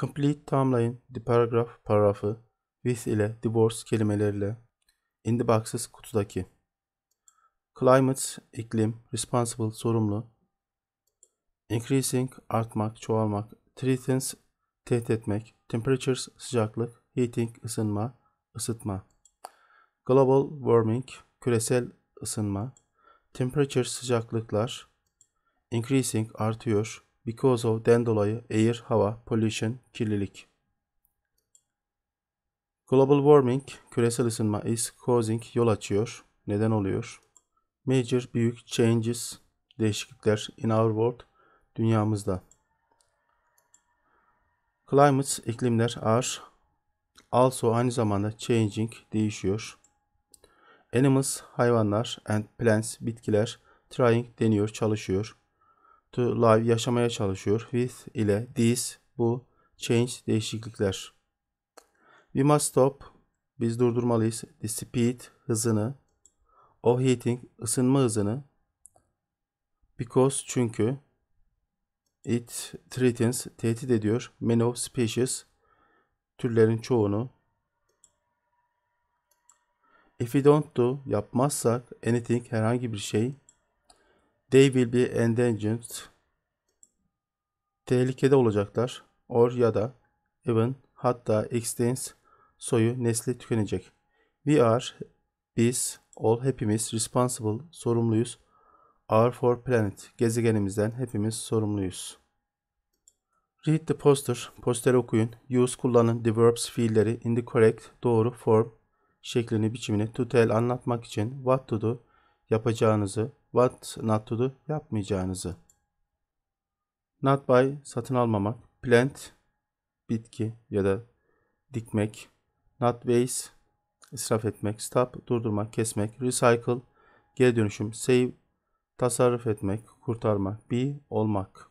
Complete tamamlayın the paragraph paragrafı with ile divorce kelimeleriyle in the boxes kutudaki climate iklim responsible sorumlu increasing artmak çoğalmak threatens tehdit etmek temperatures sıcaklık heating ısınma ısıtma global warming küresel ısınma temperatures sıcaklıklar increasing artıyor Because of den dolayı air hava, pollution kirlilik. Global warming küresel ısınma is causing yol açıyor, neden oluyor. Major büyük changes değişiklikler in our world dünyamızda. Climates iklimler are also aynı zamanda changing değişiyor. Animals hayvanlar and plants bitkiler trying deniyor çalışıyor to live yaşamaya çalışıyor. With ile this bu change değişiklikler. We must stop biz durdurmalıyız. The speed hızını o heating ısınma hızını because çünkü it threatens tehdit ediyor many of species türlerin çoğunu if we don't do yapmazsak anything herhangi bir şey They will be endangered. Tehlikede olacaklar. Or ya da even hatta extinct soyu nesli tükenecek. We are biz all hepimiz responsible sorumluyuz. Our for planet gezegenimizden hepimiz sorumluyuz. Read the poster. Poster okuyun. Use kullanın. The verbs fiilleri in the correct doğru form şeklini biçimini to tell anlatmak için what to do yapacağınızı what not to do yapmayacağınızı. Not buy satın almamak, plant bitki ya da dikmek, not waste israf etmek, stop durdurmak, kesmek, recycle geri dönüşüm, save tasarruf etmek, kurtarmak, be olmak.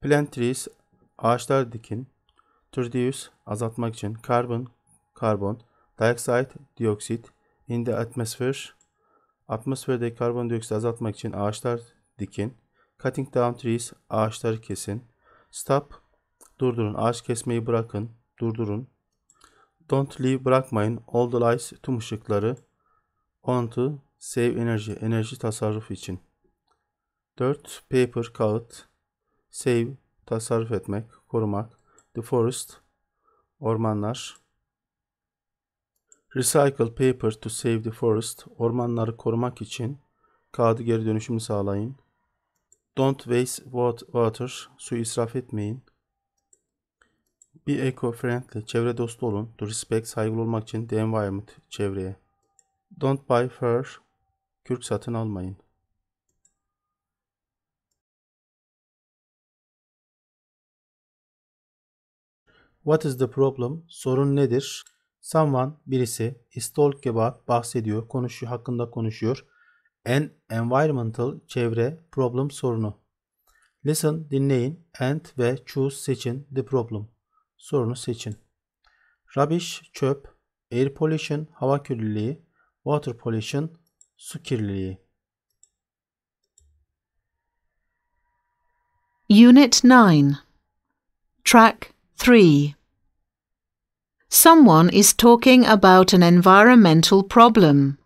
Plant trees ağaçlar dikin, reduce azaltmak için carbon, karbon, dioxide, dioksit, in the atmosphere Atmosferdeki karbondioksit azaltmak için ağaçlar dikin. Cutting down trees, ağaçları kesin. Stop, durdurun, ağaç kesmeyi bırakın, durdurun. Don't leave, bırakmayın. All the lights, tüm ışıkları. On to save energy, enerji tasarruf için. 4. Paper, kağıt. Save, tasarruf etmek, korumak. The forest, ormanlar. Recycle paper to save the forest. Ormanları korumak için kağıdı geri dönüşümü sağlayın. Don't waste water. Su israf etmeyin. Be eco-friendly. Çevre dostu olun. To respect. Saygılı olmak için the environment. Çevreye. Don't buy fur. Kürk satın almayın. What is the problem? Sorun nedir? Someone birisi is talk about bahsediyor, konuşuyor, hakkında konuşuyor. An environmental çevre problem sorunu. Listen dinleyin and ve choose seçin the problem. Sorunu seçin. Rubbish çöp, air pollution hava kirliliği, water pollution su kirliliği. Unit 9 Track 3 Someone is talking about an environmental problem.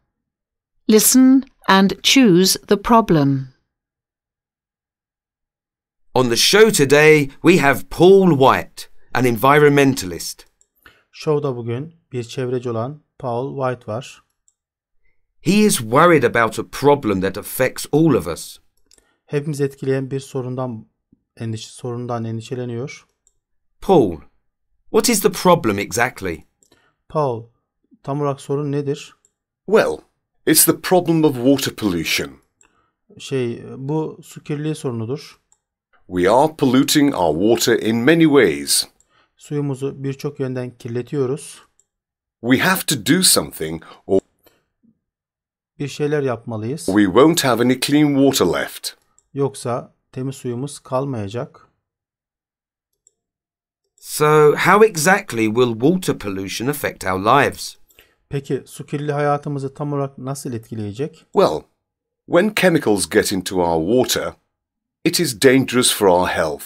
Listen and choose the problem. On the show today we have Paul White, an environmentalist. Showda bugün bir çevreci olan Paul White var. He is worried about a problem that affects all of us. Hepimizi etkileyen bir sorundan endişe sorundan endişeleniyor. Paul, What is the problem exactly? Paul, tam olarak sorun nedir? Well, it's the problem of water pollution. Şey, bu su kirliliği sorunudur. We are polluting our water in many ways. Suyumuzu birçok yönden kirletiyoruz. We have to do something or bir şeyler yapmalıyız. We won't have any clean water left. Yoksa temiz suyumuz kalmayacak. So how exactly will water pollution affect our lives? Peki su kirliliği hayatımızı tam olarak nasıl etkileyecek? Well, when chemicals get into our water, it is dangerous for our health.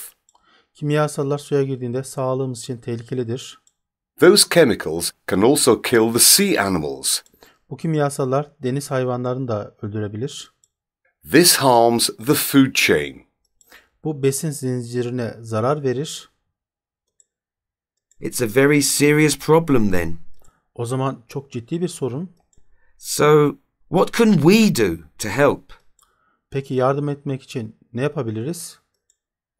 Kimyasallar suya girdiğinde sağlığımız için tehlikelidir. Those chemicals can also kill the sea animals. Bu kimyasallar deniz hayvanlarını da öldürebilir. This harms the food chain. Bu besin zincirine zarar verir. It's a very serious problem then. O zaman çok ciddi bir sorun. So, what can we do to help? Peki yardım etmek için ne yapabiliriz?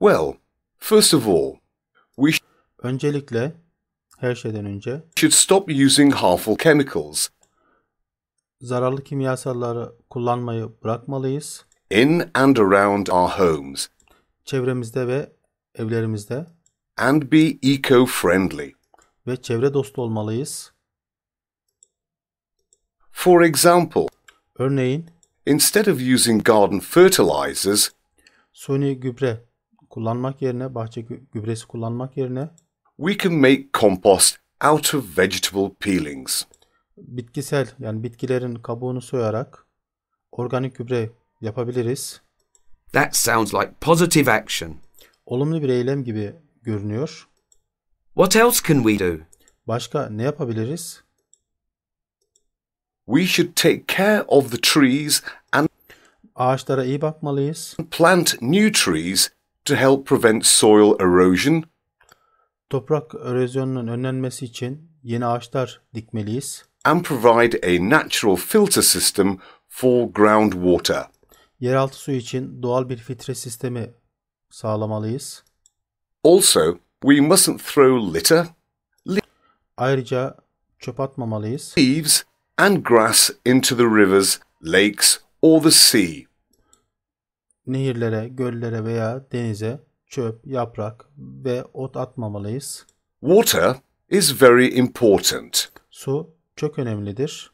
Well, first of all, we Öncelikle her şeyden önce should stop using harmful chemicals zararlı kimyasalları kullanmayı bırakmalıyız. In and around our homes. Çevremizde ve evlerimizde and be eco-friendly. Ve çevre dostu olmalıyız. For example, örneğin instead of using garden fertilizers, suni gübre kullanmak yerine bahçe gübresi kullanmak yerine we can make compost out of vegetable peelings. Bitkisel yani bitkilerin kabuğunu soyarak organik gübre yapabiliriz. That sounds like positive action. Olumlu bir eylem gibi görünüyor. What else can we do? Başka ne yapabiliriz? We should take care of the trees and ağaçlara iyi bakmalıyız. Plant new trees to help prevent soil erosion. Toprak erozyonunun önlenmesi için yeni ağaçlar dikmeliyiz. And provide a natural filter system for groundwater. Yeraltı suyu için doğal bir filtre sistemi sağlamalıyız. Also, we mustn't throw litter, Ayrıca çöp atmamalıyız. leaves, and grass into the rivers, lakes, or the sea. Nehirlere, göllere veya denize çöp, yaprak ve ot atmamalıyız. Water is very important. Su çok önemlidir.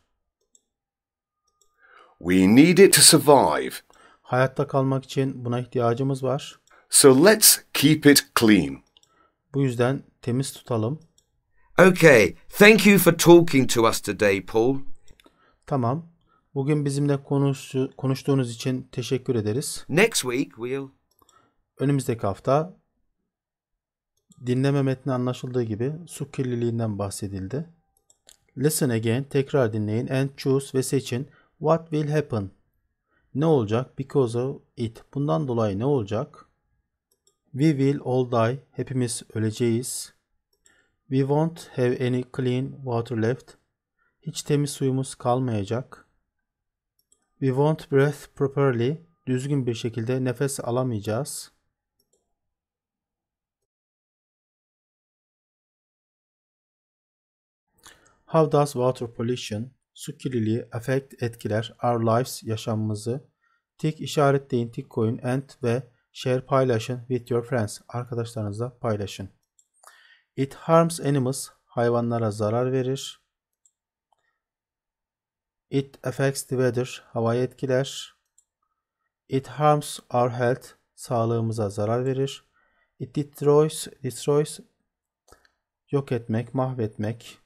We need it to survive. Hayatta kalmak için buna ihtiyacımız var. So let's keep it clean. Bu yüzden temiz tutalım. Okay, thank you for talking to us today, Paul. Tamam. Bugün bizimle konuş, konuştuğunuz için teşekkür ederiz. Next week we'll Önümüzdeki hafta dinleme metni anlaşıldığı gibi su kirliliğinden bahsedildi. Listen again, tekrar dinleyin and choose ve seçin what will happen. Ne olacak? Because of it. Bundan dolayı ne olacak? We will all die. Hepimiz öleceğiz. We won't have any clean water left. Hiç temiz suyumuz kalmayacak. We won't breathe properly. Düzgün bir şekilde nefes alamayacağız. How does water pollution, su kirliliği affect etkiler our lives, yaşamımızı? Tik işaretleyin, tik koyun, and ve Share paylaşın with your friends. Arkadaşlarınızla paylaşın. It harms animals. Hayvanlara zarar verir. It affects the weather. Havayı etkiler. It harms our health. Sağlığımıza zarar verir. It destroys, destroys yok etmek, mahvetmek.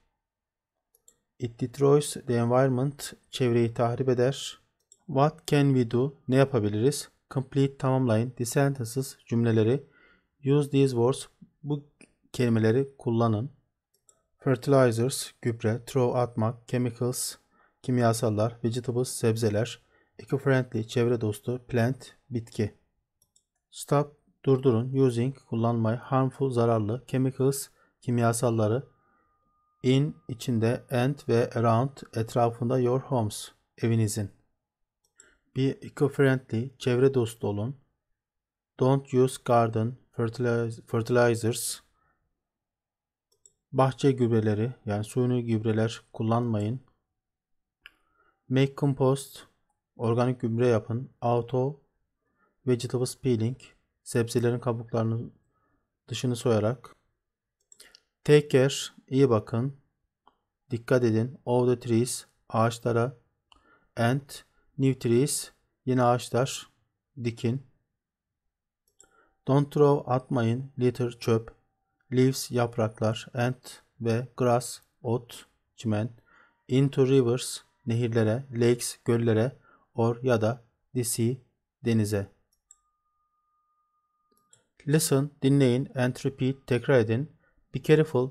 It destroys the environment. Çevreyi tahrip eder. What can we do? Ne yapabiliriz? Complete tamamlayın. The sentences cümleleri. Use these words bu kelimeleri kullanın. Fertilizers gübre, throw atmak, chemicals kimyasallar, vegetables sebzeler, eco-friendly çevre dostu, plant bitki. Stop durdurun, using kullanmayı, harmful zararlı, chemicals kimyasalları, in içinde, and ve around etrafında your homes evinizin. Be eco-friendly, çevre dostu olun. Don't use garden fertilizers. Bahçe gübreleri yani suyunu gübreler kullanmayın. Make compost, organik gübre yapın. Auto vegetables peeling, sebzelerin kabuklarının dışını soyarak. Take care, iyi bakın. Dikkat edin. All the trees, ağaçlara. And New trees, Yeni ağaçlar. Dikin. Don't throw atmayın. Litter çöp. Leaves yapraklar. Ant ve grass ot çimen. Into rivers nehirlere, lakes göllere or ya da the sea denize. Listen dinleyin and repeat tekrar edin. Be careful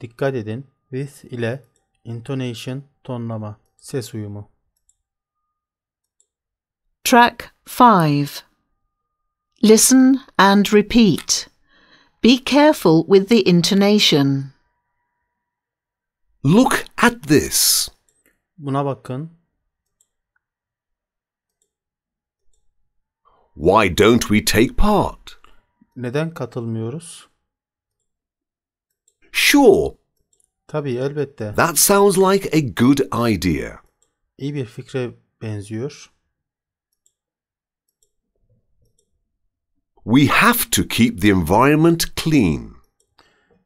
dikkat edin. With ile intonation tonlama ses uyumu. Track 5 Listen and repeat. Be careful with the intonation. Look at this. Buna bakın. Why don't we take part? Neden katılmıyoruz? Sure. Tabii elbette. That sounds like a good idea. İyi bir fikre benziyor. We have to keep the environment clean.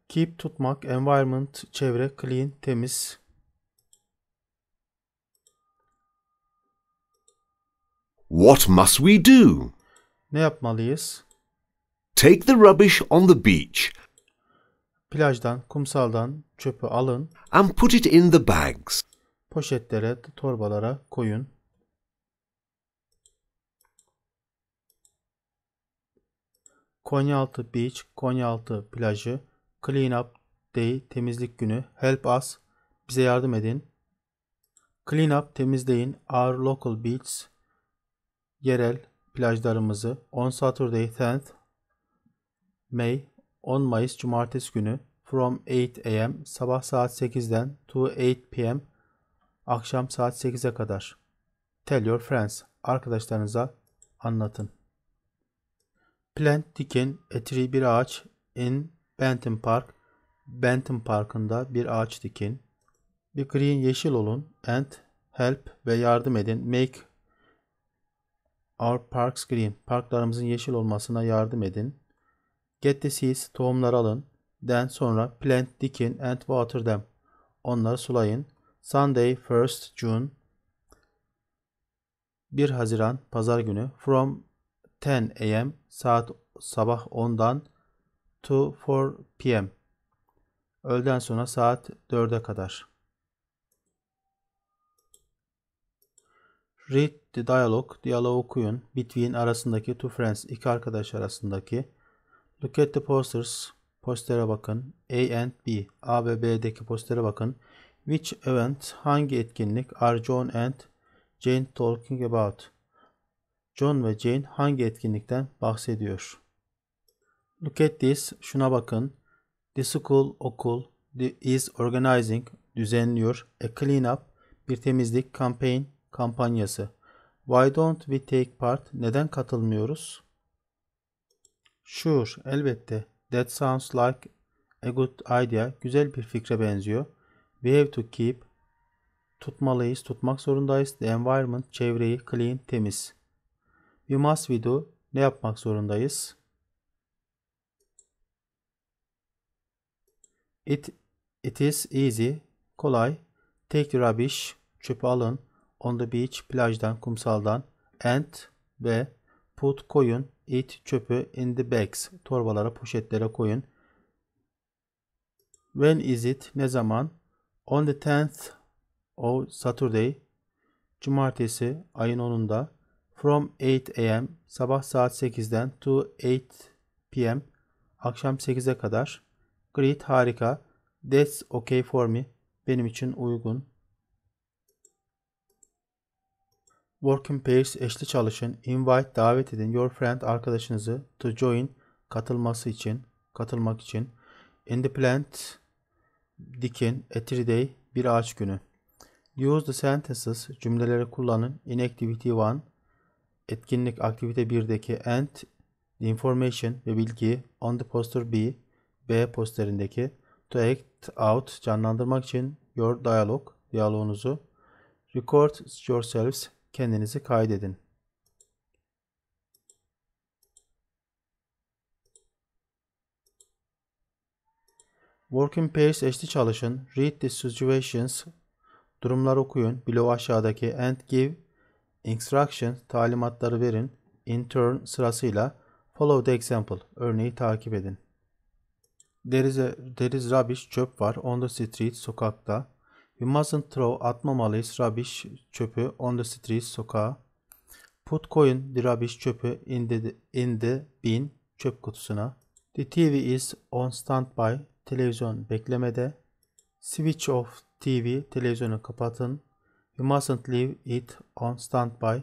Keep tutmak, environment, çevre, clean, temiz. What must we do? Ne yapmalıyız? Take the rubbish on the beach. Plajdan, kumsaldan çöpü alın. And put it in the bags. Poşetlere, torbalara koyun. Konyaaltı Beach, Konyaaltı Plajı, Clean Up Day, Temizlik Günü, Help Us, Bize Yardım Edin, Clean Up, Temizleyin, Our Local Beaches, Yerel plajlarımızı, On Saturday 10th May, 10 Mayıs Cumartesi günü, From 8 am, sabah saat 8'den to 8 pm, akşam saat 8'e kadar. Tell your friends, arkadaşlarınıza anlatın. Plant Dick'in etri bir ağaç in Benton Park, Benton Park'ında bir ağaç dikin. Be green yeşil olun and help ve yardım edin. Make our parks green. Parklarımızın yeşil olmasına yardım edin. Get the seeds. Tohumları alın. Den sonra plant dikin and water them. Onları sulayın. Sunday 1st June 1 Haziran Pazar günü from 10 a.m saat sabah 10'dan to 4 p.m. Öğleden sonra saat 4'e kadar. Read the dialogue, diyaloğu okuyun. Between arasındaki two friends, iki arkadaş arasındaki. Look at the posters, postere bakın. A and B, A ve B'deki postere bakın. Which event, hangi etkinlik are John and Jane talking about? John ve Jane hangi etkinlikten bahsediyor? Look at this. Şuna bakın. The school, okul is organizing, düzenliyor. A clean-up, bir temizlik campaign, kampanyası. Why don't we take part? Neden katılmıyoruz? Sure, elbette. That sounds like a good idea. Güzel bir fikre benziyor. We have to keep. Tutmalıyız, tutmak zorundayız. The environment, çevreyi clean, temiz. We must we do ne yapmak zorundayız? It, it is easy, kolay. Take the rubbish, çöpü alın. On the beach, plajdan, kumsaldan. And ve put koyun. It çöpü in the bags, torbalara, poşetlere koyun. When is it? Ne zaman? On the 10th of Saturday. Cumartesi ayın 10'unda. From 8 a.m. sabah saat 8'den to 8 p.m. akşam 8'e kadar. Great harika. That's okay for me. Benim için uygun. Working in pairs eşli çalışın. Invite davet edin. Your friend arkadaşınızı to join katılması için, katılmak için. In the plant dikin. A tree day bir ağaç günü. Use the sentences cümleleri kullanın. In activity 1 etkinlik aktivite 1'deki and information ve bilgi on the poster B, B posterindeki to act out canlandırmak için your dialog, diyaloğunuzu record yourselves, kendinizi kaydedin. Working pairs eşli çalışın. Read the situations. Durumlar okuyun. Below aşağıdaki and give instruction talimatları verin, in turn sırasıyla follow the example örneği takip edin. There is, a, there is rubbish çöp var on the street sokakta. You mustn't throw atmamalıyız rubbish çöpü on the street sokağa. Put coin the rubbish çöpü in the, in the bin çöp kutusuna. The TV is on standby televizyon beklemede. Switch off TV televizyonu kapatın. You mustn't leave it on standby.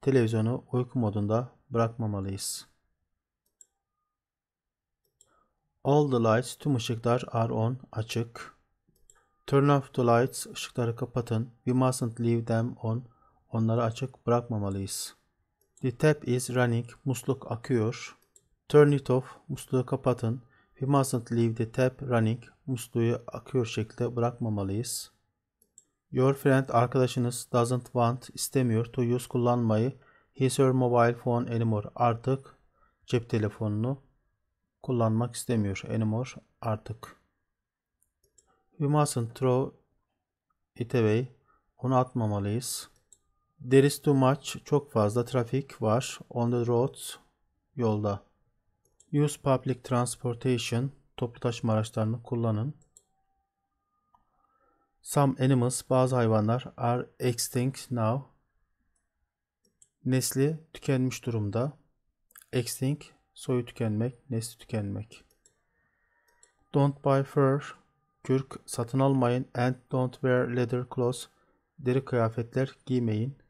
Televizyonu uyku modunda bırakmamalıyız. All the lights, tüm ışıklar are on, açık. Turn off the lights, ışıkları kapatın. We mustn't leave them on, onları açık bırakmamalıyız. The tap is running, musluk akıyor. Turn it off, musluğu kapatın. We mustn't leave the tap running, musluğu akıyor şekilde bırakmamalıyız. Your friend arkadaşınız doesn't want istemiyor to use kullanmayı his or mobile phone anymore artık cep telefonunu kullanmak istemiyor anymore artık. We mustn't throw it away onu atmamalıyız. There is too much çok fazla trafik var on the road yolda. Use public transportation toplu taşıma araçlarını kullanın. Some animals, bazı hayvanlar are extinct now. Nesli tükenmiş durumda. Extinct, soyu tükenmek, nesli tükenmek. Don't buy fur, kürk satın almayın and don't wear leather clothes, deri kıyafetler giymeyin.